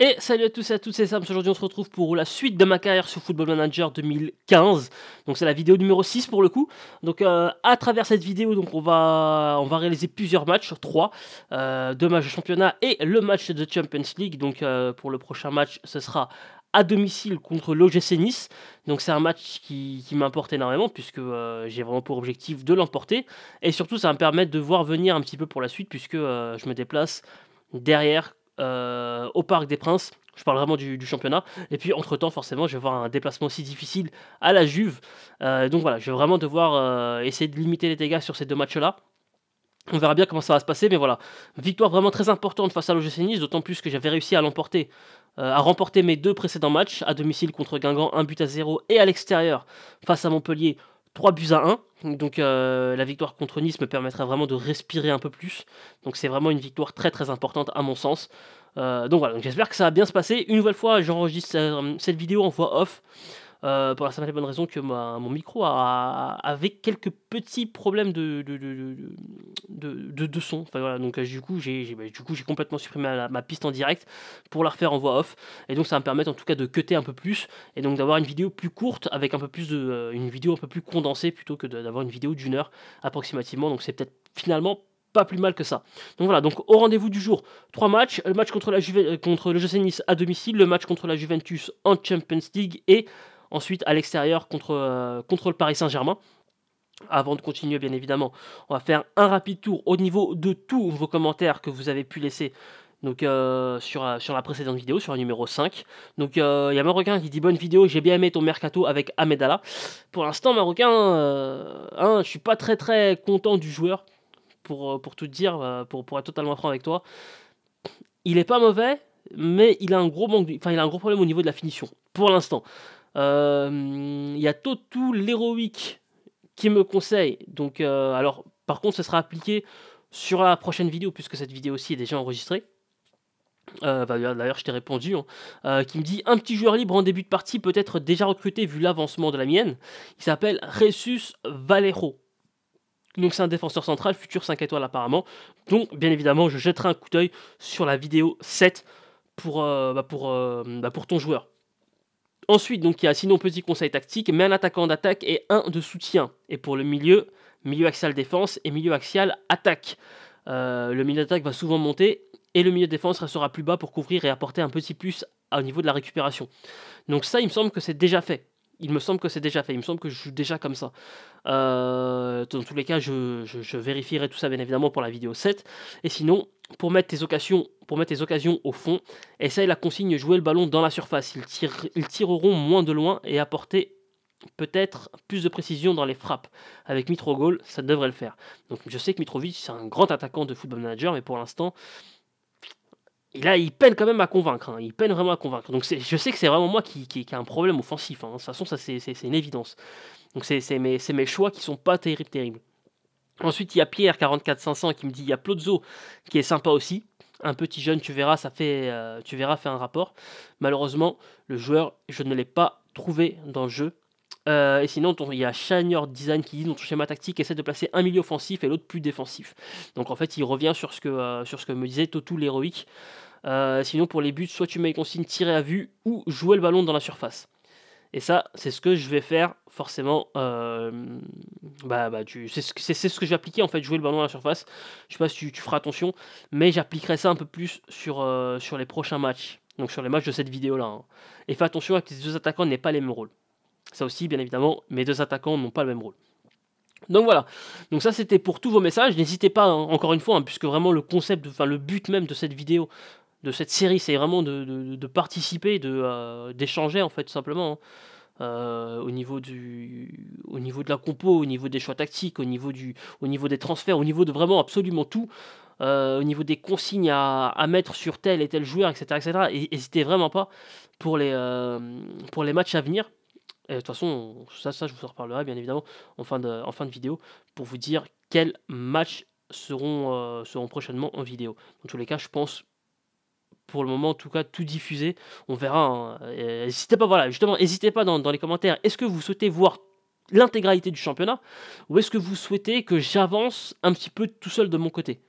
Et salut à tous et à toutes, c'est Sam. Aujourd'hui, on se retrouve pour la suite de ma carrière sur Football Manager 2015. Donc, c'est la vidéo numéro 6 pour le coup. Donc, euh, à travers cette vidéo, donc on va, on va réaliser plusieurs matchs, 3, euh, deux matchs de championnat et le match de Champions League. Donc, euh, pour le prochain match, ce sera à domicile contre l'OGC Nice. Donc c'est un match qui, m'importe énormément puisque euh, j'ai vraiment pour objectif de l'emporter. Et surtout ça va me permettre de voir venir un petit peu pour la suite puisque je me déplace derrière euh, au Parc des Princes. Je parle vraiment du, championnat. Et puis, entre-temps, forcément, je vais voir un déplacement aussi difficile à la Juve. Euh, donc voilà, je vais vraiment devoir euh, essayer de limiter les dégâts sur ces deux matchs-là. On verra bien comment ça va se passer, mais voilà. Victoire vraiment très importante face à l'OGC Nice, d'autant plus que j'avais réussi à l'emporter, à remporter mes deux précédents matchs, à domicile contre Guingamp, un but à zéro, et à l'extérieur face à Montpellier, 3 buts à 1. Donc euh, la victoire contre Nice me permettra vraiment de respirer un peu plus. Donc c'est vraiment une victoire très très importante à mon sens. Euh, donc voilà, j'espère que ça va bien se passer. Une nouvelle fois, j'enregistre euh, cette vidéo en voix off. Euh, pour la simple et bonne raison que mon micro a, avait quelques petits problèmes de, de, de, de son. voilà, donc euh, bah, du coup, j'ai complètement supprimé ma, piste en direct pour la refaire en voix off. Et donc ça va me permettre en tout cas de cutter un peu plus et donc d'avoir une vidéo plus courte avec un peu plus de, euh, une vidéo un peu plus condensée plutôt que d'avoir une vidéo d'une heure approximativement. Donc c'est peut-être finalement pas plus mal que ça. Donc voilà, donc au rendez-vous du jour, trois matchs, le match contre, la Juve, contre le GC Nice à domicile, le match contre la Juventus en Champions League et ensuite à l'extérieur contre, euh, contre le Paris Saint-Germain. Avant de continuer, bien évidemment, on va faire un rapide tour au niveau de tous vos commentaires que vous avez pu laisser donc euh, sur, euh, sur la précédente vidéo, sur la numéro 5. Donc il y a Marocain qui dit bonne vidéo, j'ai bien aimé ton mercato avec Amedala. Pour l'instant, Marocain, je ne hein, je suis pas très très content du joueur, pour, pour tout dire, pour, pour être totalement franc avec toi. Il est pas mauvais, mais il a un gros manque, il a un gros problème au niveau de la finition, pour l'instant. Euh, il y a Totu l'héroïque qui me conseille. Donc, euh, alors, par contre, ce sera appliqué sur la prochaine vidéo, puisque cette vidéo aussi est déjà enregistrée. Euh, bah, d'ailleurs, je t'ai répondu, hein. qui me dit un petit joueur libre en début de partie peut être déjà recruté vu l'avancement de la mienne. Il s'appelle Ressus Valero. Donc, c'est un défenseur central, futur 5 étoiles apparemment. Donc, bien évidemment, je jetterai un coup d'œil sur la vidéo 7 pour, bah, pour, bah, pour ton joueur. Ensuite, donc, il y a sinon petit conseil tactique, mais un attaquant d'attaque et un de soutien. Et pour le milieu, milieu axial défense et milieu axial attaque. Euh, le milieu d'attaque va souvent monter et le milieu de défense restera plus bas pour couvrir et apporter un petit plus au niveau de la récupération. Donc ça, il me semble que c'est déjà fait. Il me semble que c'est déjà fait. Il me semble que je joue déjà comme ça. Euh, dans tous les cas, je, vérifierai tout ça bien évidemment pour la vidéo 7. Et sinon, pour mettre tes occasions, pour mettre les occasions au fond. Essaye la consigne jouer le ballon dans la surface. Ils, ils tireront moins de loin et apporter peut-être plus de précision dans les frappes. Avec Mitrogol, ça devrait le faire. Donc je sais que Mitrovic, c'est un grand attaquant de football manager, mais pour l'instant, il peine quand même à convaincre. Hein. Il peine vraiment à convaincre. Donc je sais que c'est vraiment moi qui, ai un problème offensif. Hein. De toute façon, ça c'est une évidence. Donc c'est mes, mes, choix qui sont pas terribles. terribles. Ensuite, il y a Pierre 44-500, qui me dit il y a Plozzo qui est sympa aussi. Un petit jeune, tu verras, ça fait, euh, tu verras, fait un rapport. Malheureusement, le joueur, je ne l'ai pas trouvé dans le jeu. Euh, et sinon, il y a Shanior Design qui dit dans ton schéma tactique essaie de placer un milieu offensif et l'autre plus défensif. Donc en fait, il revient sur ce que, euh, sur ce que me disait Totu l'héroïque. sinon, pour les buts, soit tu mets les consignes tirer à vue ou jouer le ballon dans la surface. Et ça, c'est ce que je vais faire forcément. Euh, bah, bah, tu, c'est, ce, ce que j'ai appliqué en fait, jouer le ballon à la surface. Je sais pas si tu, feras attention, mais j'appliquerai ça un peu plus sur, euh, sur les prochains matchs, donc sur les matchs de cette vidéo-là. Hein. Et fais attention à que tes deux attaquants n'aient pas les mêmes rôles. Ça aussi, bien évidemment, mes deux attaquants n'ont pas le même rôle. Donc voilà, donc ça c'était pour tous vos messages. N'hésitez pas, hein, encore une fois, hein, puisque vraiment le concept, enfin le but même de cette vidéo, de cette série, c'est vraiment de, de, de participer, euh, d'échanger en fait simplement. Hein. Euh, au, niveau du, au niveau de la compo, au niveau des choix tactiques, au niveau, du, au niveau des transferts, au niveau de vraiment absolument tout, euh, au niveau des consignes à, mettre sur tel et tel joueur, etc. etc. Et n'hésitez vraiment pas pour les, pour les matchs à venir. Et de toute façon, ça, ça, je vous en reparlerai bien évidemment en fin de, en fin de vidéo pour vous dire quels matchs seront, seront prochainement en vidéo. Dans tous les cas, je pense pour le moment, en tout cas, tout diffuser. On verra. N'hésitez hein. euh, pas, voilà, justement, n'hésitez pas dans, les commentaires. Est-ce que vous souhaitez voir l'intégralité du championnat ou est-ce que vous souhaitez que j'avance un petit peu tout seul de mon côté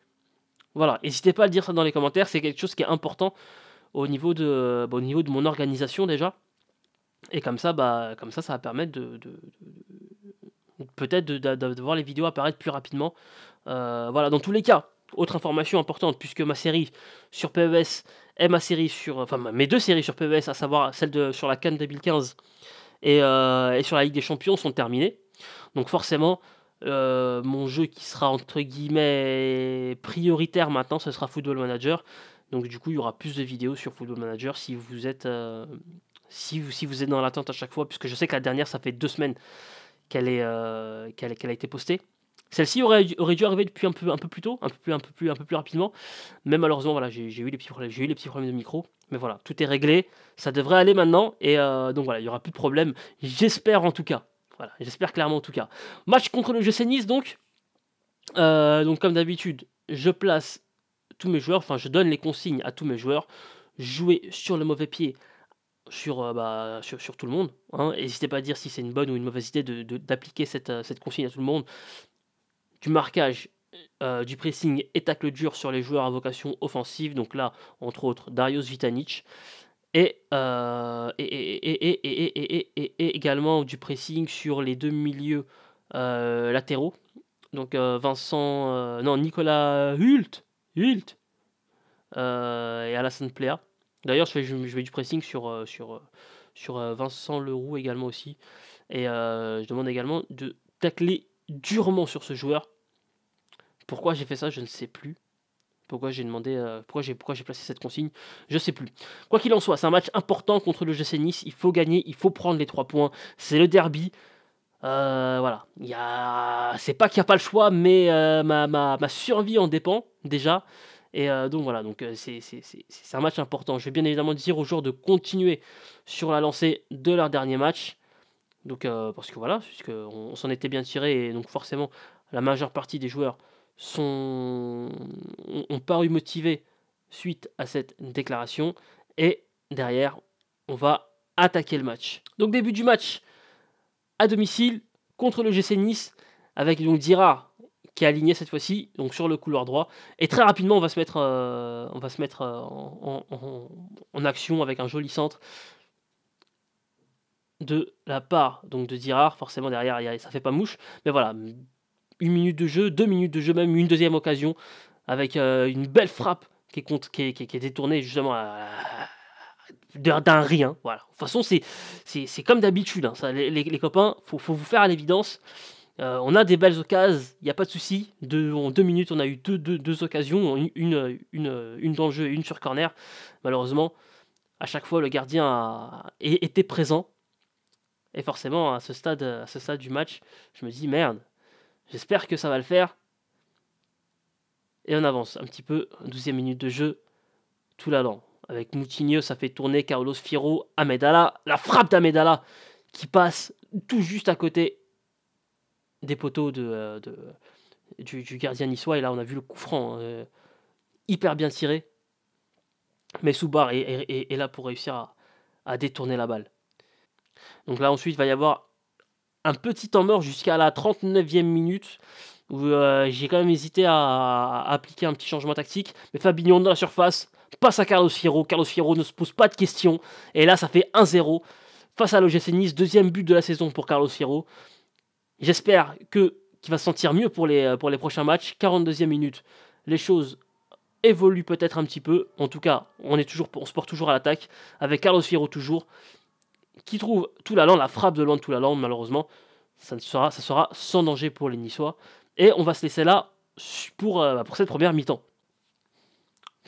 Voilà, n'hésitez pas à dire ça dans les commentaires, c'est quelque chose qui est important au niveau de, bah, niveau de mon organisation déjà. Et comme ça, bah, comme ça, ça va permettre de, peut-être de, voir les vidéos apparaître plus rapidement. Euh, voilà, dans tous les cas, autre information importante, puisque ma série sur PES et ma série sur, mes deux séries sur PES, à savoir celle de, sur la Cannes 2015 euh, et, sur la Ligue des Champions, sont terminées. Donc forcément, euh, mon jeu qui sera entre guillemets prioritaire maintenant, ce sera Football Manager. Donc du coup, il y aura plus de vidéos sur Football Manager si vous êtes, euh, si vous, si vous êtes dans l'attente à chaque fois, puisque je sais que la dernière, ça fait deux semaines qu'elle est, qu'elle a été postée. Celle-ci aurait, dû arriver depuis un peu, plus tôt, un peu plus, un peu plus, un peu rapidement. Mais malheureusement, voilà, j'ai eu, les petits problèmes, de micro. Mais voilà, tout est réglé. Ça devrait aller maintenant. Et euh, donc voilà, il n'y aura plus de problème. J'espère en tout cas. Voilà, j'espère clairement en tout cas. Match contre le jeu Nice donc. Euh, donc comme d'habitude, je place tous mes joueurs, enfin je donne les consignes à tous mes joueurs. Jouer sur le mauvais pied, sur, euh, bah, tout le monde. Hein. N'hésitez pas à dire si c'est une bonne ou une mauvaise idée d'appliquer cette consigne à tout le monde du marquage, euh, du pressing et tacle dur sur les joueurs à vocation offensive. Donc là, entre autres, Darius Vitanic. Euh, et, et, et, également du pressing sur les deux milieux euh, latéraux. Donc Vincent, non, Nicolas Hult, Hult et Alassane Plea. D'ailleurs, je vais du pressing sur, sur, sur Vincent Leroux également aussi. Et je demande également de tacler durement sur ce joueur. Pourquoi j'ai fait ça, je ne sais plus. Pourquoi j'ai demandé, euh, pourquoi j'ai pourquoi j'ai placé cette consigne, je ne sais plus. Quoi qu'il en soit, c'est un match important contre le GC Nice. Il faut gagner, il faut prendre les trois points. C'est le derby. Euh, voilà, il a... c'est pas qu'il n'y a pas le choix, mais euh, ma, survie en dépend déjà. Et donc voilà, donc c'est un match important. Je vais bien évidemment dire aux joueurs de continuer sur la lancée de leur dernier match. Donc, euh, parce que voilà, puisque on, s'en était bien tiré, et donc forcément, la majeure partie des joueurs sont, ont, paru motivés suite à cette déclaration. Et derrière, on va attaquer le match. Donc, début du match à domicile contre le GC Nice, avec donc Dira qui est aligné cette fois-ci, donc sur le couloir droit. Et très rapidement, on va se mettre, euh, on va se mettre euh, en, action avec un joli centre de la part donc de Dirard. Forcément, derrière, ça ça fait pas mouche. Mais voilà, une minute de jeu, deux minutes de jeu, même une deuxième occasion avec euh, une belle frappe qui est, qui est, détournée justement d'un rien. Voilà. De toute façon, c'est comme d'habitude. Hein, les, copains, faut, faut vous faire à l'évidence. Euh, on a des belles occasions, il n'y a pas de souci. en deux minutes, on a eu deux, deux, occasions, une, une, une, dans le jeu et une sur corner. Malheureusement, à chaque fois, le gardien était présent. Et forcément, à ce stade, à ce stade du match, je me dis merde, j'espère que ça va le faire. Et on avance un petit peu, 12e minute de jeu, tout l'allant. Avec Moutinho, ça fait tourner Carlos Firo, Amedala, la frappe d'Amedala qui passe tout juste à côté des poteaux de, euh, du, gardien niçois. Et là, on a vu le coup franc hein, euh, hyper bien tiré. Mais Soubar est, et là pour réussir à détourner la balle. Donc là, ensuite, il va y avoir un petit temps mort jusqu'à la 39e minute où euh, j'ai quand même hésité à, appliquer un petit changement tactique. Mais Fabinho dans la surface passe à Carlos Fierro. Carlos Fierro ne se pose pas de questions. Et là, ça fait 1-0 face à l'OGC Nice. Deuxième but de la saison pour Carlos Fierro. J'espère que qu'il va se sentir mieux pour les, pour les prochains matchs. 42e minute. Les choses évoluent peut-être un petit peu. En tout cas, on, est toujours, on se porte toujours à l'attaque. Avec Carlos Fierro toujours qui trouve tout la frappe de loin de tout malheureusement, ça, ne sera, ça sera sans danger pour les Niçois. Et on va se laisser là pour, euh, bah, pour cette première mi-temps.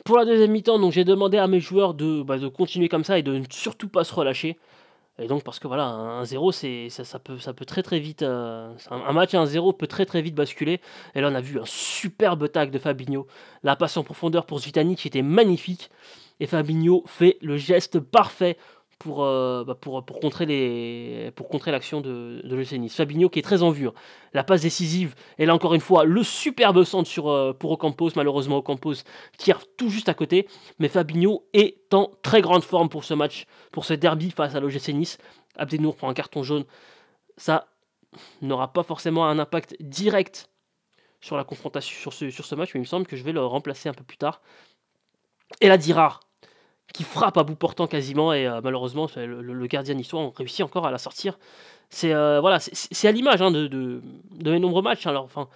Pour la deuxième mi-temps, donc j'ai demandé à mes joueurs de, bah, de, continuer comme ça et de ne surtout pas se relâcher. Et donc parce que voilà, un 0 c'est ça, peut ça peut très très vite euh, un, match à un 0 peut très très vite basculer. Et là on a vu un superbe tag de Fabinho, la passe en profondeur pour Zitani qui était magnifique et Fabinho fait le geste parfait pour, euh, bah, pour, pour, contrer les, pour contrer l'action de, de l'OGC Nice. Fabinho qui est très en vue. Hein. La passe décisive. Et là encore une fois, le superbe centre sur, euh, pour Ocampos. Malheureusement, Ocampos tire tout juste à côté. Mais Fabinho est en très grande forme pour ce match, pour ce derby face à l'OGC Nice. Abdenour prend un carton jaune. Ça n'aura pas forcément un impact direct sur la confrontation sur ce, sur ce match, mais il me semble que je vais le remplacer un peu plus tard. Et la Dira qui frappe à bout portant quasiment, et euh, malheureusement, le, gardien gardien niçois réussit encore à la sortir. C'est euh, voilà, c'est à l'image hein, de, de, de, mes nombreux matchs. Hein, alors, enfin,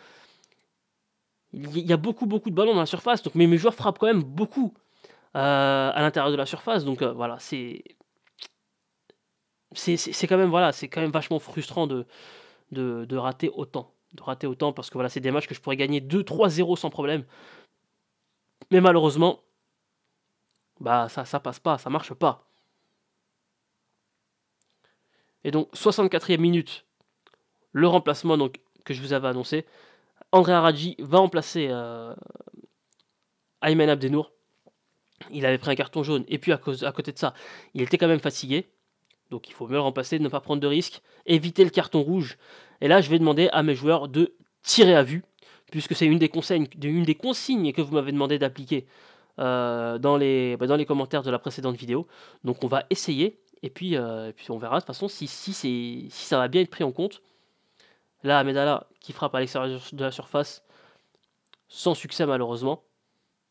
il y a beaucoup, beaucoup de ballons dans la surface, donc, mais mes joueurs frappent quand même beaucoup euh, à l'intérieur de la surface. Donc voilà, c'est. C'est quand même voilà, c'est quand même vachement frustrant de, de, de rater autant, de rater autant parce que voilà, c'est des matchs que je pourrais gagner 2-3-0 sans problème. Mais malheureusement, bah ça, ça passe pas, ça marche pas. Et donc, 64e minute, le remplacement donc, que je vous avais annoncé. André Aradji va remplacer euh, Ayman Abdenour. Il avait pris un carton jaune, et puis à, cause, à côté de ça, il était quand même fatigué. Donc il faut mieux le remplacer, ne pas prendre de risques, éviter le carton rouge. Et là, je vais demander à mes joueurs de tirer à vue, puisque c'est une, une, des consignes que vous m'avez demandé d'appliquer euh, dans, les, bah, dans les commentaires de la précédente vidéo. Donc on va essayer et puis, euh, puis on verra de toute façon si, si, si ça va bien être pris en compte. Là, Medalla qui frappe à l'extérieur de la surface, sans succès malheureusement.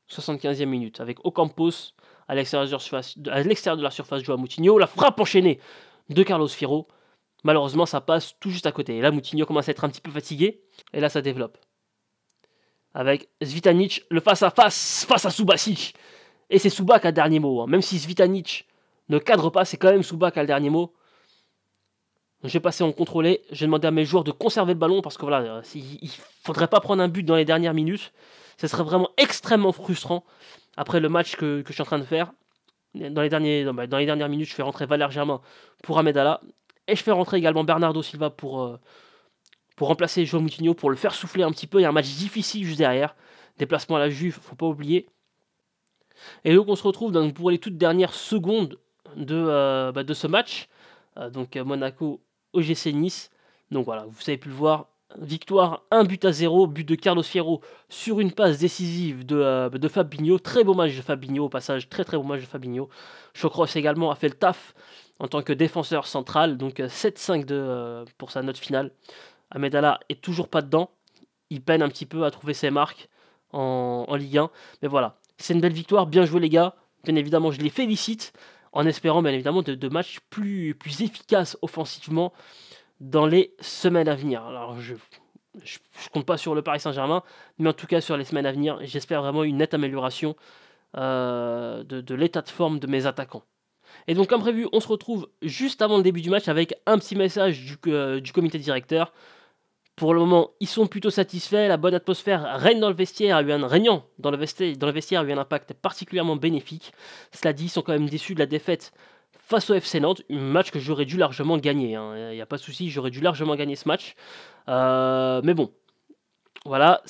75e minute avec Ocampos à l'extérieur de, la surface à Moutinho. La frappe enchaînée de Carlos Firo. Malheureusement, ça passe tout juste à côté. Et là, Moutinho commence à être un petit peu fatigué. Et là, ça développe avec Zvitanic, le face-à-face, face à Subasic. Et c'est Suba qui a dernier mot. Hein. Même si Zvitanic ne cadre pas, c'est quand même Suba qui a le dernier mot. J'ai passé en contrôlé, j'ai demandé à mes joueurs de conserver le ballon parce que voilà, euh, il faudrait pas prendre un but dans les dernières minutes. Ce serait vraiment extrêmement frustrant après le match que, je suis en train de faire. Dans les, bah, dans les dernières minutes, je fais rentrer Valère Germain pour Ahmed et je fais rentrer également Bernardo Silva pour, euh, pour remplacer Joao Moutinho, pour le faire souffler un petit peu. Il y a un match difficile juste derrière. Déplacement à la Juve, faut pas oublier. Et donc on se retrouve dans, pour les toutes dernières secondes de, euh, bah, de ce match. Euh, donc euh, Monaco OGC Nice. Donc voilà, vous avez pu le voir. Victoire 1 but à 0, but de Carlos Fierro sur une passe décisive de, de Fabinho. Très beau match de Fabinho au passage, très très beau match de Fabinho. Chocros également a fait le taf en tant que défenseur central, donc 7-5 pour sa note finale. Ahmed Allah est toujours pas dedans. Il peine un petit peu à trouver ses marques en, Ligue 1. Mais voilà, c'est une belle victoire. Bien joué, les gars. Bien évidemment, je les félicite en espérant bien évidemment de, matchs plus, plus efficaces offensivement dans les semaines à venir. Alors, je je, ne compte pas sur le Paris Saint-Germain, mais en tout cas sur les semaines à venir, j'espère vraiment une nette amélioration euh, de l'état de forme de mes attaquants. Et donc, comme prévu, on se retrouve juste avant le début du match avec un petit message euh, du, comité directeur. Pour le moment, ils sont plutôt satisfaits. La bonne atmosphère règne dans le vestiaire, a eu un régnant dans le vestiaire, dans le a eu un impact particulièrement bénéfique. Cela dit, ils sont quand même déçus de la défaite face au FC Nantes, un match que j'aurais dû largement gagner. Hein. Il n'y a pas de souci, j'aurais dû largement gagner ce match. Euh, mais bon, voilà,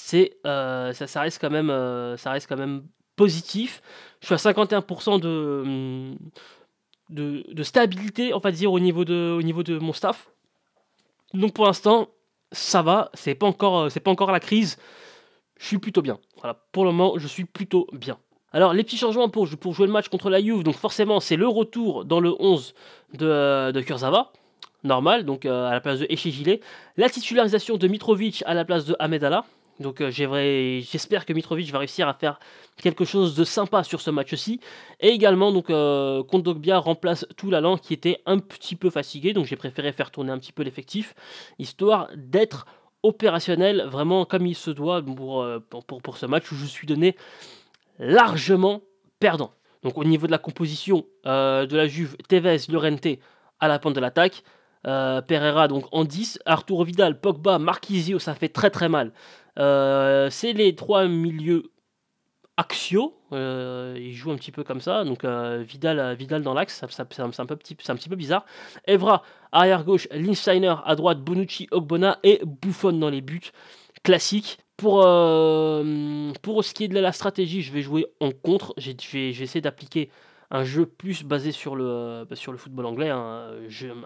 euh, ça, ça reste quand même positif. Je suis à 51% de, de, stabilité, on va dire, au niveau de, au niveau de mon staff. Donc pour l'instant, ça va, c'est pas encore, euh, c'est pas encore la crise. Je suis plutôt bien. Voilà, pour le moment, je suis plutôt bien. Alors les petits changements pour, pour jouer le match contre la Juve, donc forcément c'est le retour dans le 11 de, euh, de Kurzawa, normal, donc euh, à la place de Echegile. La titularisation de Mitrovic à la place de Ahmed Allah donc euh, j'espère que Mitrovic va réussir à faire quelque chose de sympa sur ce match-ci. Et également, donc, euh, Kondogbia remplace l'allant qui était un petit peu fatigué. Donc j'ai préféré faire tourner un petit peu l'effectif, histoire d'être opérationnel vraiment comme il se doit pour, euh, pour, ce match où je suis donné largement perdant. Donc au niveau de la composition de la Juve, Tevez, Llorente à la pointe de l'attaque. Pereira donc en 10, Arturo Vidal, Pogba, Marquisio, ça fait très très mal. Euh, c'est les trois milieux axiaux. Euh, ils jouent un petit peu comme ça, donc euh, Vidal, Vidal dans l'axe, ça, c'est un, petit, peu bizarre. Evra, arrière gauche, Linsteiner à droite, Bonucci, Ogbonna et Buffon dans les buts. Classique. Pour, pour ce qui est de la stratégie, je vais jouer en contre. j'essaie d'appliquer un jeu plus basé sur le, sur le football anglais, hein,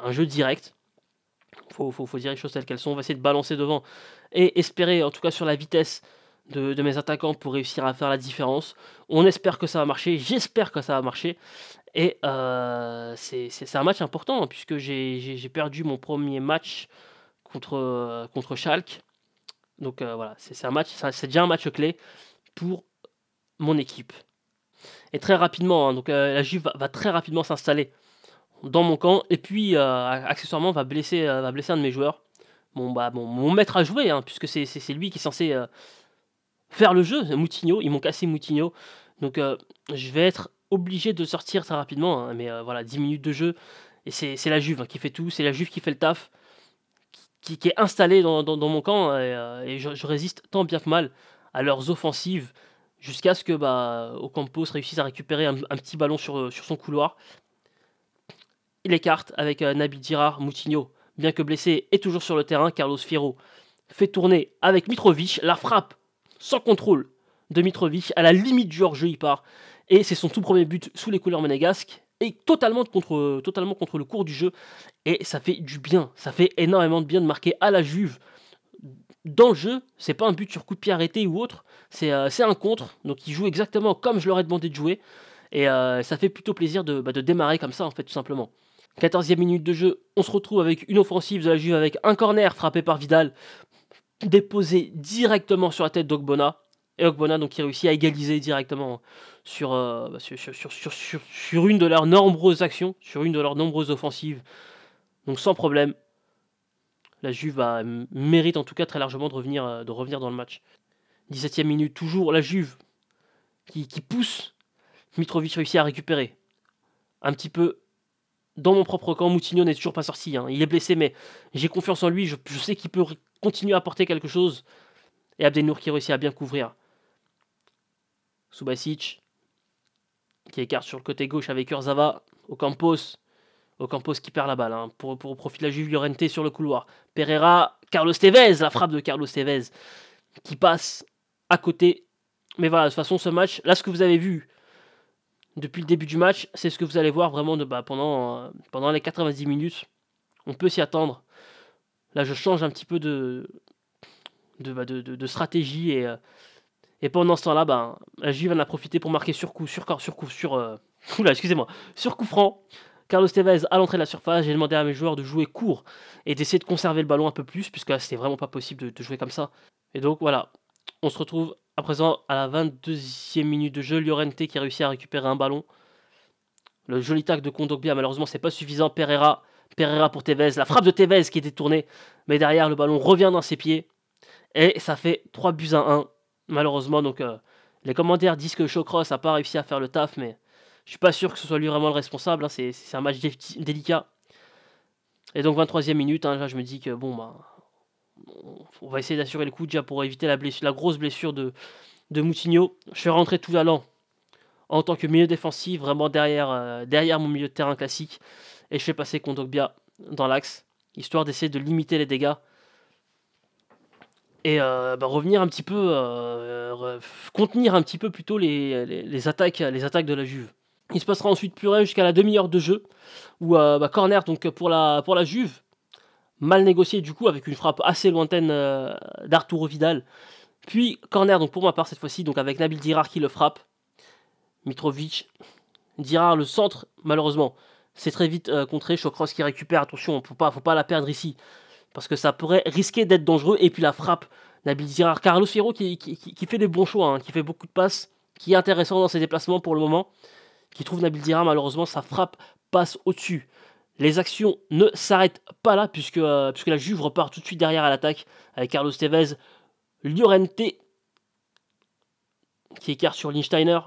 un jeu direct faut, faut, dire les choses telles qu'elles sont. On va essayer de balancer devant et espérer, en tout cas sur la vitesse de, mes attaquants, pour réussir à faire la différence. On espère que ça va marcher. J'espère que ça va marcher. Et euh, c'est un match important, puisque j'ai perdu mon premier match contre, contre Schalke. Donc euh, voilà, c'est un match, c'est déjà un match clé pour mon équipe. Et très rapidement, hein, donc euh, la Juve va très rapidement s'installer dans mon camp. Et puis, euh, accessoirement, va blesser, euh, va blesser un de mes joueurs. Bon, bah, bon, mon maître à jouer, hein, puisque c'est, lui qui est censé euh, faire le jeu, Moutinho. Ils m'ont cassé Moutinho. Donc, je vais être obligé de sortir très rapidement. Hein, mais voilà, 10 minutes de jeu. Et c'est, la Juve hein, qui fait tout. C'est la Juve qui fait le taf. Qui, qui, est installé dans, dans, mon camp et, je, résiste tant bien que mal à leurs offensives jusqu'à ce que bah, Ocampos réussisse à récupérer un, un petit ballon sur, sur son couloir il écarte avec euh, Nabil Dirar Moutinho. Bien que blessé et toujours sur le terrain, Carlos Fierro fait tourner avec Mitrovic la frappe sans contrôle de Mitrovic à la limite du hors-jeu, il part. Et c'est son tout premier but sous les couleurs monégasques et totalement contre, euh, totalement contre le cours du jeu. Et ça fait du bien, ça fait énormément de bien de marquer à la Juve. Dans le jeu, c'est pas un but sur coup de pied arrêté ou autre, c'est euh, un contre. Donc il joue exactement comme je leur ai demandé de jouer. Et ça fait plutôt plaisir de, bah, de démarrer comme ça, en fait, tout simplement. 14e minute de jeu, on se retrouve avec une offensive de la Juve avec un corner frappé par Vidal, déposé directement sur la tête d'Ogbona. Et Ogbona donc qui réussit à égaliser directement euh, bah, sur, sur, sur, une de leurs nombreuses actions, sur une de leurs nombreuses offensives. Donc sans problème, la Juve bah, mérite en tout cas très largement de revenir, euh, de revenir dans le match. 17e minute, toujours la Juve qui, qui pousse. Mitrovic réussit à récupérer. Un petit peu dans mon propre camp, Moutinho n'est toujours pas sorti. Hein. Il est blessé, mais j'ai confiance en lui. Je, sais qu'il peut continuer à apporter quelque chose. Et Abdenour qui réussit à bien couvrir. Subasic qui écarte sur le côté gauche avec Urzava. au campos qui perd la balle. Hein, pour, pour profit de la Juve, sur le couloir. Pereira, Carlos Tevez. La frappe de Carlos Tevez qui passe à côté. Mais voilà, de toute façon, ce match, là, ce que vous avez vu, depuis le début du match. C'est ce que vous allez voir vraiment de, bah, pendant, les 90 minutes. On peut s'y attendre. Là, je change un petit peu de, bah, stratégie euh, et, pendant ce temps-là, bah, la Juve en profiter pour marquer sur coup, sur corps, sur coup, sur. Euh, excusez-moi, sur coup franc. Carlos Tevez à l'entrée de la surface, j'ai demandé à mes joueurs de jouer court et d'essayer de conserver le ballon un peu plus, puisque c'était vraiment pas possible de, de jouer comme ça. Et donc voilà, on se retrouve à présent, à la 22e minute de jeu, Llorente qui a réussi à récupérer un ballon. Le joli tac de Kondogbia, malheureusement, c'est pas suffisant. Pereira, Pereira pour Tevez. La frappe de Tevez qui est détournée. Mais derrière, le ballon revient dans ses pieds. Et ça fait 3 buts à 1. Malheureusement, donc euh, les commentaires disent que Chocross n'a pas réussi à faire le taf, mais je suis pas sûr que ce soit lui vraiment le responsable. Hein. C'est un match délicat. Et donc 23e minute, hein, là je me dis que bon bah on va essayer d'assurer le coup déjà pour éviter la, grosse blessure de, de Moutinho. Je fais rentrer l'allant en tant que milieu défensif, vraiment derrière, euh, derrière mon milieu de terrain classique. Et je fais passer Kondogbia dans l'axe, histoire d'essayer de limiter les dégâts. Et euh, bah, revenir un petit peu, euh, contenir un petit peu plutôt les, les, attaques, les attaques de la Juve. Il se passera ensuite plus rien jusqu'à la demi-heure de jeu, où bah, corner donc pour la, pour la Juve, mal négocié du coup avec une frappe assez lointaine euh, d'Arturo Vidal. Puis corner donc pour ma part cette fois-ci donc avec Nabil Dirar qui le frappe. Mitrovic, Dirar le centre malheureusement c'est très vite euh, contré. Chocross qui récupère attention il pas faut pas la perdre ici parce que ça pourrait risquer d'être dangereux et puis la frappe Nabil Dirar Carlos Fierro qui, qui, fait des bons choix hein, qui fait beaucoup de passes qui est intéressant dans ses déplacements pour le moment qui trouve Nabil Dirar malheureusement sa frappe passe au-dessus. Les actions ne s'arrêtent pas là, euh, puisque, la Juve repart tout de suite derrière à l'attaque avec Carlos Tevez, Llorente, qui écarte sur l'Insteiner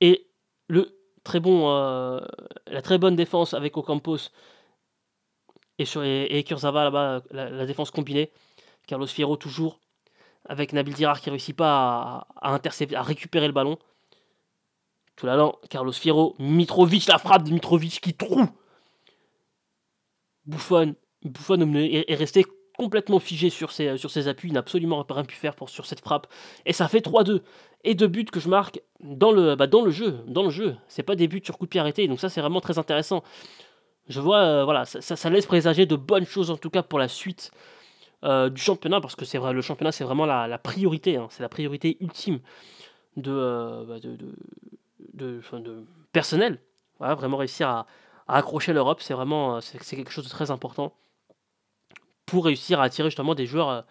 et le très bon, euh, la très bonne défense avec Ocampos et, sur, et, là-bas, la, défense combinée. Carlos Fierro toujours, avec Nabil Dirar qui ne réussit pas à, à récupérer le ballon. Tout l'allant Carlos Fierro, Mitrovic, la frappe de Mitrovic qui trouve Bouffon, est, resté complètement figé sur ses, euh, sur ses appuis, il n'a absolument rien pu faire sur cette frappe. Et ça fait 3-2. Et deux buts que je marque dans le, bah dans le jeu. Dans le jeu. C'est pas des buts sur coup de pied arrêté, donc ça c'est vraiment très intéressant. Je vois, euh, voilà, ça, ça, laisse présager de bonnes choses en tout cas pour la suite euh, du championnat, parce que c'est vrai, le championnat c'est vraiment la, priorité, hein. c'est la priorité ultime de, bah, de, de, personnel. Voilà, vraiment réussir à, accrocher l'Europe, c'est vraiment euh, c'est quelque chose de très important pour réussir à attirer justement des joueurs, euh,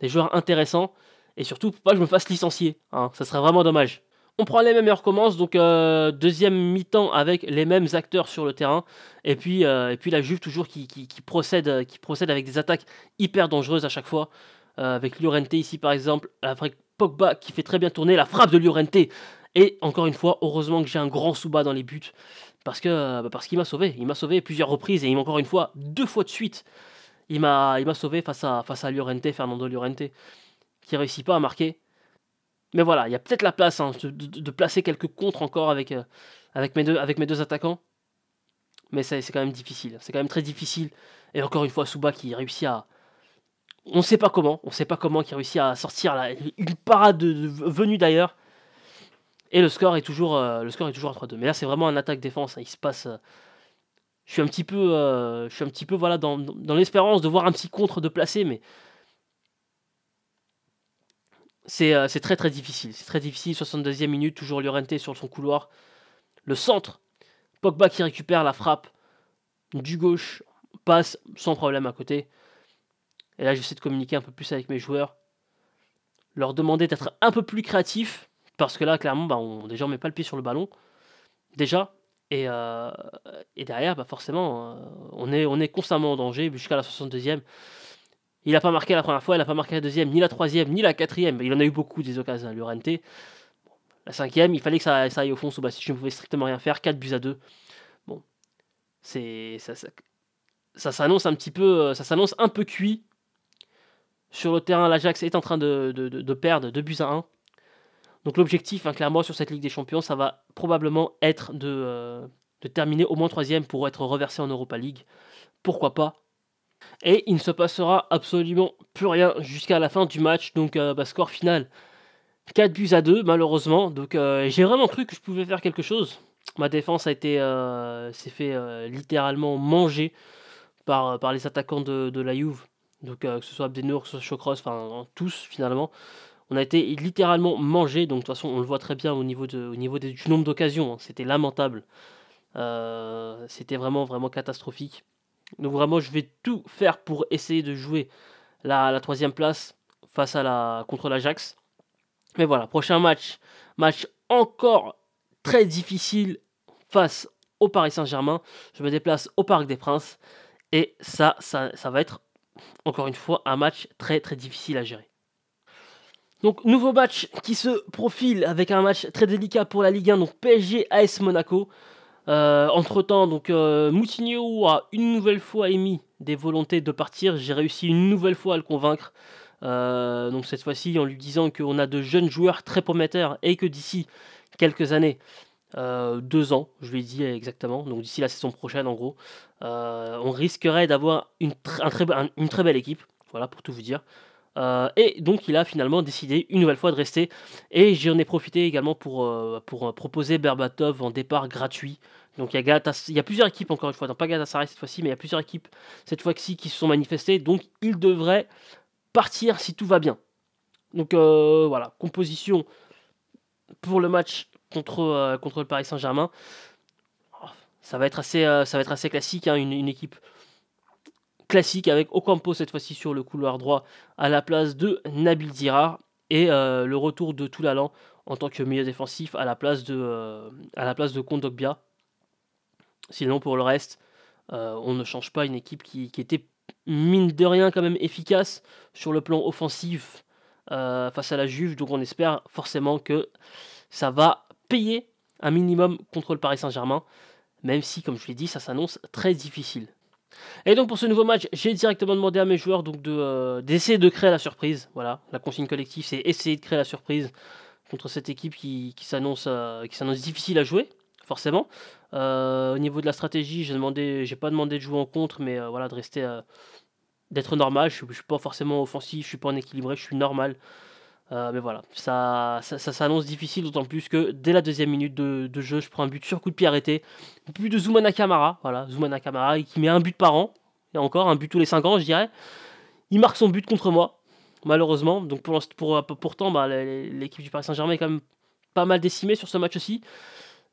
des joueurs intéressants et surtout pour pas que je me fasse licencier. Hein. ça serait vraiment dommage. On prend les mêmes et on recommence. Donc, euh, deuxième mi-temps avec les mêmes acteurs sur le terrain. Et puis, et puis la Juve, toujours qui, procède, qui procède avec des attaques hyper dangereuses à chaque fois. avec Llorente ici, par exemple. Avec Pogba qui fait très bien tourner. La frappe de Llorente. Et encore une fois, heureusement que j'ai un grand sous-bas dans les buts parce que bah, parce qu'il m'a sauvé. Il m'a sauvé plusieurs reprises et il encore une fois, deux fois de suite, il m'a il m'a sauvé face à face à Llorente, Fernando Llorente, qui réussit pas à marquer. Mais voilà, il y a peut-être la place hein, de, placer quelques contres encore avec euh, avec mes deux avec mes deux attaquants. Mais c'est quand même difficile. C'est quand même très difficile. Et encore une fois, Suba qui réussit à on ne sait pas comment, on ne sait pas comment qui réussit à sortir là, une parade venue d'ailleurs et le score est toujours, euh, le score est toujours à 3-2. Mais là, c'est vraiment un attaque-défense. Hein. Il se passe. Euh, je suis un petit peu, euh, je un petit peu voilà, dans, l'espérance de voir un petit contre de placer, mais c'est très très difficile. C'est très difficile. 62e minute, toujours Llorente sur son couloir. Le centre, Pogba qui récupère la frappe du gauche, passe sans problème à côté. Et là, j'essaie de communiquer un peu plus avec mes joueurs, leur demander d'être un peu plus créatif. Parce que là, clairement, bah, on, déjà, met pas le pied sur le ballon. Déjà. Et, euh, derrière, bah, forcément, euh, on, est, on est constamment en danger jusqu'à la 62e. Il n'a pas marqué la première fois, il n'a pas marqué la deuxième, ni la troisième, ni la quatrième. Il en a eu beaucoup des occasions, à hein, l'URNT. la cinquième, il fallait que ça, ça aille au fond sous bah, je ne pouvais strictement rien faire. 4 buts à 2. Bon, c'est ça, ça, ça s'annonce un petit peu, euh, ça s'annonce un peu cuit. Sur le terrain, l'Ajax est en train de, de, de perdre 2 buts à 1. Donc l'objectif, hein, clairement, sur cette Ligue des Champions, ça va probablement être euh, de, terminer au moins troisième pour être reversé en Europa League. Pourquoi pas Et il ne se passera absolument plus rien jusqu'à la fin du match. Donc euh, bah, score final 4 buts à 2 malheureusement. Donc euh, j'ai vraiment cru que je pouvais faire quelque chose. Ma défense a été s'est fait littéralement manger par, les attaquants de, la Juve. Donc que ce soit Abdenour, que ce soit enfin tous finalement on a été littéralement mangé. Donc de toute façon, on le voit très bien au niveau, du nombre d'occasions. Hein. C'était lamentable. Euh, c'était vraiment, vraiment catastrophique. Donc vraiment, je vais tout faire pour essayer de jouer la, troisième place face à la, contre l'Ajax. Mais voilà, prochain match. Match encore très difficile face au Paris Saint-Germain. Je me déplace au Parc des Princes. Et ça, ça va être, encore une fois, un match très, très difficile à gérer. Donc nouveau match qui se profile avec un match très délicat pour la Ligue 1, donc PSG AS Monaco. Euh, entre temps, donc euh, Moutinho a une nouvelle fois émis des volontés de partir. J'ai réussi une nouvelle fois à le convaincre. Euh, donc cette fois-ci en lui disant qu'on a de jeunes joueurs très prometteurs et que d'ici quelques années, deux ans, je lui ai dit exactement, donc d'ici la saison prochaine en gros, on risquerait d'avoir une très belle équipe, voilà pour tout vous dire. Euh, et donc il a finalement décidé une nouvelle fois de rester. Et j'en ai profité également pour, euh, pour euh, proposer Berbatov en départ gratuit. Donc il y, a il y plusieurs équipes encore une fois, dans pas Galatasaray cette fois-ci, mais il y a plusieurs équipes cette fois-ci qui se sont manifestées. Donc il devrait partir si tout va bien. Donc voilà, composition pour le match contre, contre le Paris Saint-Germain. Oh, ça va être assez, ça va être assez classique, hein, une équipe classique avec Ocampo cette fois-ci sur le couloir droit à la place de Nabil Zirar et euh, le retour de Toulalan en tant que milieu défensif à la place de, euh, à la place de Kondogbia. Sinon pour le reste, euh, on ne change pas une équipe qui, qui, était mine de rien quand même efficace sur le plan offensif face à la Juve. Donc on espère forcément que ça va payer un minimum contre le Paris Saint-Germain même si, comme je l'ai dit, ça s'annonce très difficile. Et donc pour ce nouveau match, j'ai directement demandé à mes joueurs euh, d'essayer de créer la surprise. Voilà, la consigne collective, c'est essayer de créer la surprise contre cette équipe qui, euh, s'annonce difficile à jouer, forcément. Euh, au niveau de la stratégie, j'ai demandé, j'ai pas demandé de jouer en contre, mais voilà, de rester, d'être normal. Je, ne suis pas forcément offensif, je suis pas en équilibré, je suis normal. Euh, mais voilà, ça, ça, s'annonce difficile, d'autant plus que dès la deuxième minute de, jeu, je prends un but sur coup de pied arrêté. plus de Zoumana Zumanakamara, voilà, qui met un but par an, et encore un but tous les 5 ans, je dirais. Il marque son but contre moi, malheureusement. Donc pour, pour, pourtant, bah, l'équipe du Paris Saint-Germain est quand même pas mal décimée sur ce match aussi.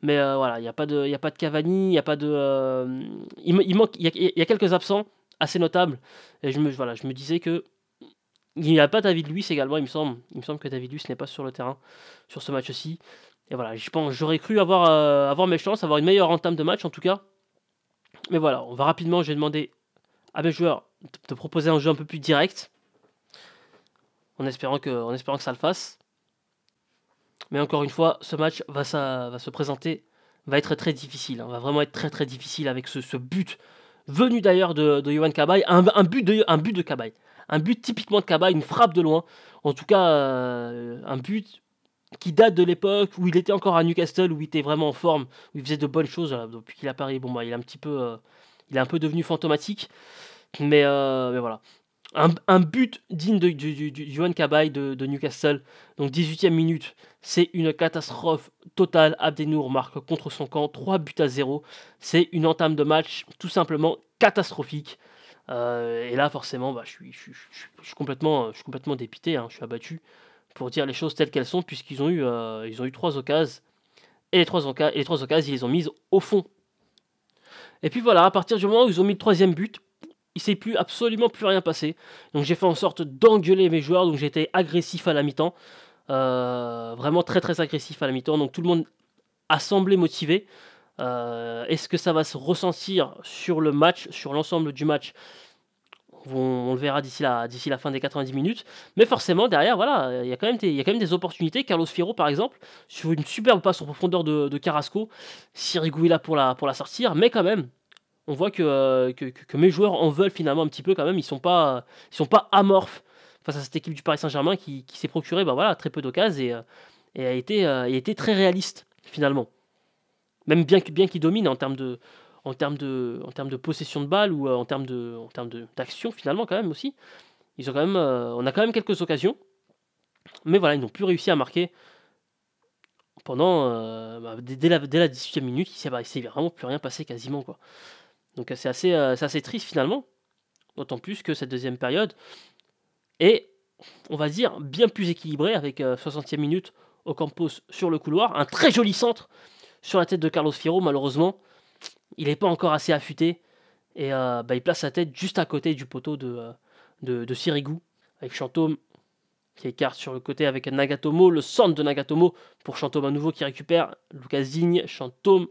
Mais euh, voilà, il n'y a, pas de, a pas de Cavani, il a pas de. Euh, il, manque, il y, a, quelques absents assez notables. Et je me, je me disais que il n'y a pas David Luiz également, il me semble. Il me semble que David Luiz n'est pas sur le terrain sur ce match-ci. Et voilà, je pense, j'aurais cru avoir, euh, avoir mes chances, avoir une meilleure entame de match en tout cas. Mais voilà, on va rapidement, j'ai demandé à mes joueurs de, proposer un jeu un peu plus direct. En espérant que, en espérant que ça le fasse. Mais encore une fois, ce match va, ça, va se présenter, va être très difficile. Hein. va vraiment être très très difficile avec ce, but venu d'ailleurs de, de Johan Cabaye. Un, but de, un but de Cabaye un but typiquement de Cabaye, une frappe de loin. En tout cas, euh, un but qui date de l'époque où il était encore à Newcastle, où il était vraiment en forme, où il faisait de bonnes choses. Depuis qu'il a Paris, bon, bah, il est un petit peu, euh, il est un peu devenu fantomatique. Mais, euh, voilà. Un, but digne de, du, Cabaye de, Newcastle. Donc 18e minute, c'est une catastrophe totale. Abdenour marque contre son camp 3 buts à 0. C'est une entame de match tout simplement catastrophique. Euh, et là, forcément, je, suis, complètement, dépité, hein. je suis abattu pour dire les choses telles qu'elles sont, puisqu'ils ont, eu, euh, ont eu trois occasions. Et les trois, occasions, ils les ont mises au fond. Et puis voilà, à partir du moment où ils ont mis le troisième but, il s'est plus absolument plus rien passé. Donc j'ai fait en sorte d'engueuler mes joueurs, donc j'étais agressif à la mi-temps. Euh, vraiment très très agressif à la mi-temps. Donc tout le monde a semblé motivé. Euh, est-ce que ça va se ressentir sur le match, sur l'ensemble du match on, le verra d'ici la, la fin des 90 minutes. Mais forcément, derrière, voilà, il y, a quand même des, opportunités. Carlos Fierro, par exemple, sur une superbe passe en profondeur de, Carrasco, Siriguila pour la, pour la sortir, mais quand même, on voit euh, que, mes joueurs en veulent finalement un petit peu quand même. Ils sont pas, sont pas amorphes face à cette équipe du Paris Saint-Germain qui, s'est procuré bah voilà, très peu d'occasions et, euh, et, a été très réaliste finalement. Même bien, qu'ils dominent domine en termes de, possession de balles ou euh, en termes d'action finalement quand même aussi. Ils ont quand même, euh, on a quand même quelques occasions, mais voilà, ils n'ont plus réussi à marquer pendant euh, bah, dès, la, dès 18e minute. Il s'est vraiment plus rien passé quasiment quoi. Donc c'est assez, triste finalement, d'autant plus que cette deuxième période est, on va dire, bien plus équilibrée avec 60e minute au Campos sur le couloir, un très joli centre sur la tête de Carlos Fierro, Malheureusement, il n'est pas encore assez affûté. Et euh, bah, il place sa tête juste à côté du poteau de, euh, de, Sirigu. Avec Chantôme qui écarte sur le côté avec Nagatomo. Le centre de Nagatomo pour Chantôme à nouveau qui récupère. Lucas Digne, Chantôme,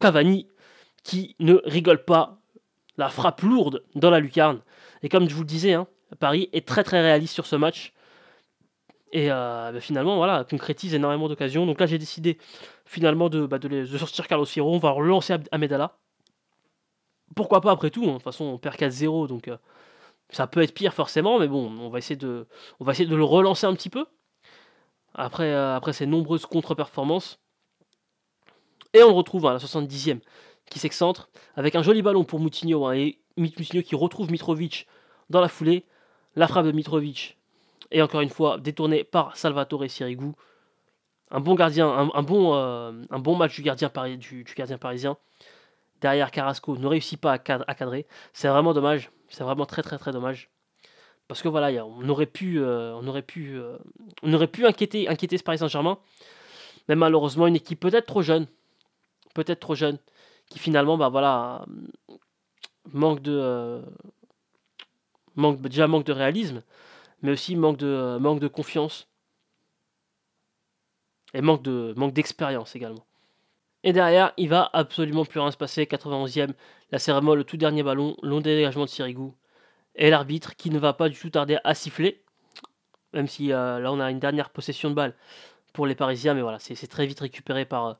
Cavani qui ne rigole pas. La frappe lourde dans la lucarne. Et comme je vous le disais, hein, Paris est très très réaliste sur ce match. Et euh, bah, finalement, voilà, concrétise énormément d'occasions. Donc là, j'ai décidé finalement de, bah, sortir Carlos Fierro. On va relancer Amedala. Pourquoi pas après tout hein. De toute façon, on perd 4-0, donc euh, ça peut être pire forcément, mais bon, on va essayer de, on va essayer de le relancer un petit peu. Après, euh, après ces nombreuses contre-performances. Et on le retrouve hein, à la 70e, qui s'excentre, avec un joli ballon pour Moutinho. Hein, et Moutinho qui retrouve Mitrovic dans la foulée. La frappe de Mitrovic et encore une fois détourné par Salvatore Sirigu. Un bon gardien, un, bon, euh, un bon match du gardien, parisien. Derrière, Carrasco ne réussit pas à, cadrer. C'est vraiment dommage. C'est vraiment très très très dommage. Parce que voilà, on aurait pu, euh, on aurait pu, euh, on aurait pu inquiéter, inquiéter ce Paris Saint-Germain. Mais malheureusement, une équipe peut-être trop jeune, peut-être trop jeune, qui finalement, bah voilà, manque de, manque, déjà manque de réalisme, mais aussi manque de, euh, manque de confiance et manque de manque d'expérience également. Et derrière, il va absolument plus rien se passer. 91e, la cérémonie, le tout dernier ballon, long dégagement de Sirigou Et l'arbitre qui ne va pas du tout tarder à siffler. Même si euh, là on a une dernière possession de balle pour les Parisiens, mais voilà, c'est très vite récupéré par, euh,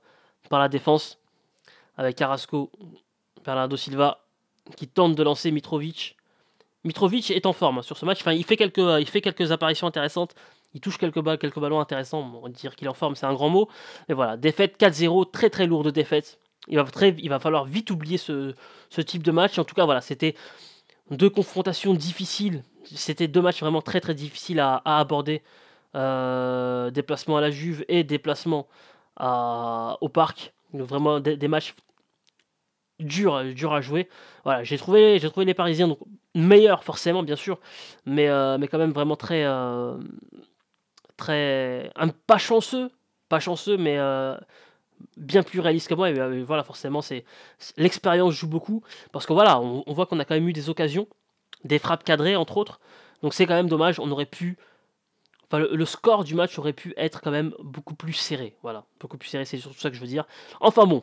par la défense. Avec Carrasco, Bernardo Silva qui tente de lancer Mitrovic. Mitrovic est en forme hein, sur ce match. Enfin, il fait quelques, euh, il fait quelques apparitions intéressantes. Il touche quelques, balles, quelques ballons intéressants. on va dire qu'il est en forme, c'est un grand mot. Mais voilà, défaite 4-0, très très lourde défaite. Il va, il va falloir vite oublier ce, type de match. En tout cas, voilà, c'était deux confrontations difficiles. C'était deux matchs vraiment très très difficiles à, aborder. Euh, déplacement à la Juve et déplacement au Parc. vraiment des matchs dur, euh, dur à jouer. Voilà, j'ai trouvé, j'ai trouvé les Parisiens donc meilleurs forcément, bien sûr, mais, euh, mais quand même vraiment très, euh, très, pas chanceux, pas chanceux, mais bien plus réaliste que moi. Et, voilà, forcément, c'est l'expérience joue beaucoup parce que voilà, on, voit qu'on a quand même eu des occasions, des frappes cadrées entre autres. Donc c'est quand même dommage. On aurait pu le, score du match aurait pu être quand même beaucoup plus serré. Voilà, beaucoup plus serré, c'est surtout ça que je veux dire. Enfin bon,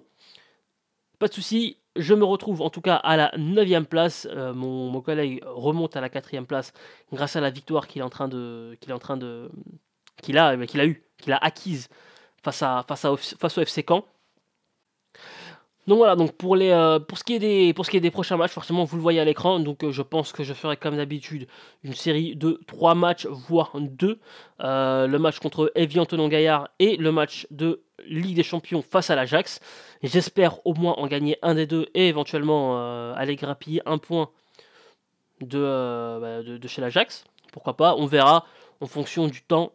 pas de souci, je me retrouve en tout cas à la 9 place. Euh, mon, collègue remonte à la 4 place grâce à la victoire qu'il est en train de. qu'il est en train de. qu'il a, eh qu'il a eu, qu'il a acquise face à, face à, face au FC Caen. Donc voilà, donc pour, les, euh, pour, ce qui est des, pour ce qui est des prochains matchs, forcément vous le voyez à l'écran, donc euh, je pense que je ferai comme d'habitude une série de 3 matchs, voire 2. Euh, le match contre Evie Antonin Gaillard et le match de Ligue des Champions face à l'Ajax. J'espère au moins en gagner un des deux et éventuellement aller grappiller un point bah, de, de, chez l'Ajax. Pourquoi pas, on verra en fonction du temps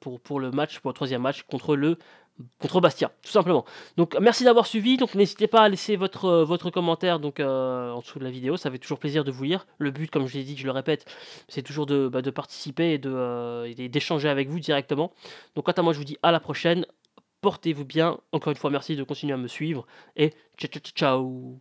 pour, pour le match, pour le troisième match contre le contre Bastia, tout simplement. Donc merci d'avoir suivi. Donc n'hésitez pas à laisser votre, euh, votre commentaire donc, euh, en dessous de la vidéo, ça fait toujours plaisir de vous lire. Le but, comme je l'ai dit, je le répète, c'est toujours de, bah, participer et de euh, d'échanger avec vous directement. Donc quant à moi, je vous dis à la prochaine. Portez-vous bien. Encore une fois, merci de continuer à me suivre et ciao.